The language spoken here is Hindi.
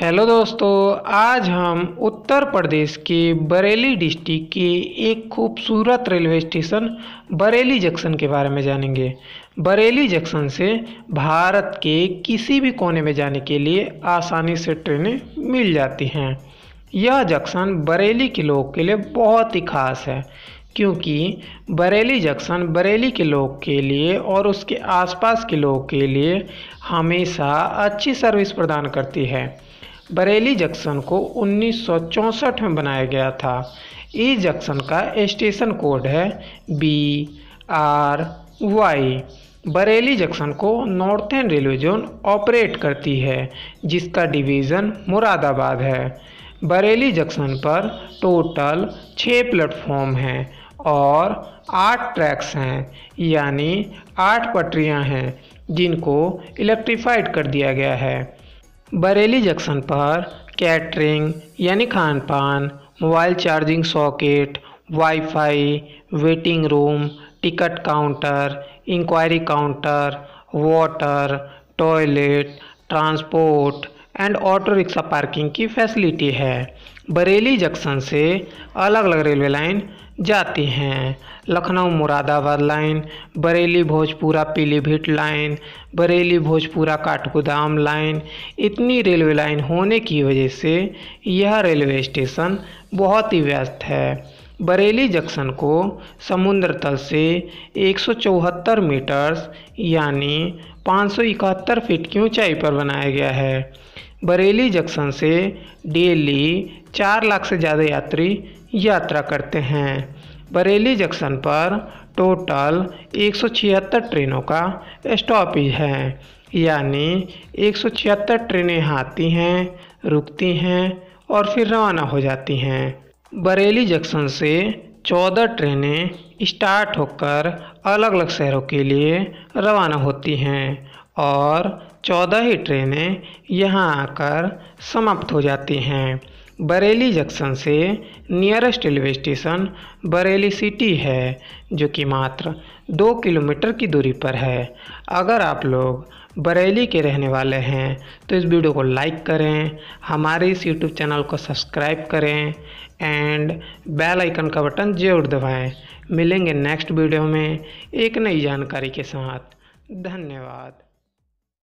हेलो दोस्तों आज हम उत्तर प्रदेश के बरेली डिस्ट्रिक्ट के एक खूबसूरत रेलवे स्टेशन बरेली जंक्शन के बारे में जानेंगे बरेली जंक्शन से भारत के किसी भी कोने में जाने के लिए आसानी से ट्रेनें मिल जाती हैं यह जंक्शन बरेली के लोगों के लिए बहुत ही खास है क्योंकि बरेली जंक्शन बरेली के लोग के लिए और उसके आसपास के लोग के लिए हमेशा अच्छी सर्विस प्रदान करती है बरेली जंक्शन को उन्नीस में बनाया गया था इस जंक्शन का स्टेशन कोड है B R Y Bareilly junction को नॉर्थन रेलवे जोन ऑपरेट करती है जिसका डिवीज़न मुरादाबाद है बरेली जंक्शन पर टोटल छः प्लेटफॉर्म हैं और आठ ट्रैक्स हैं यानी आठ पटरियां हैं जिनको इलेक्ट्रीफाइड कर दिया गया है बरेली जंक्शन पर कैटरिंग यानी खान पान mobile charging socket wifi waiting room ticket counter inquiry counter water toilet transport and auto rickshaw parking की फैसिलिटी है बरेली जंक्शन से अलग अलग रेलवे लाइन जाती हैं Lucknow Moradabad line Bareilly Bhojpura Pilibhit line Bareilly Bhojpura Kathgodam line इतनी रेलवे लाइन होने की वजह से यह रेलवे स्टेशन बहुत ही व्यस्त है बरेली जंक्शन को समुद्र तल से 174 मीटर्स यानी 571 फीट की ऊंचाई पर बनाया गया है बरेली जंक्शन से डेली चार लाख से ज़्यादा यात्री यात्रा करते हैं बरेली जंक्शन पर टोटल एक ट्रेनों का स्टॉपेज है यानी एक ट्रेनें यहाँ आती हैं रुकती हैं और फिर रवाना हो जाती हैं बरेली जंक्शन से 14 ट्रेनें स्टार्ट होकर अलग अलग शहरों के लिए रवाना होती हैं और चौदह ही ट्रेनें यहाँ आकर समाप्त हो जाती हैं बरेली जंक्शन से nearest railway station Bareilly city है जो कि मात्र दो किलोमीटर की दूरी पर है अगर आप लोग बरेली के रहने वाले हैं तो इस वीडियो को लाइक करें हमारे इस यूट्यूब चैनल को सब्सक्राइब करें एंड बेल आइकन का बटन जरूर दबाएं मिलेंगे नेक्स्ट वीडियो में एक नई जानकारी के साथ धन्यवाद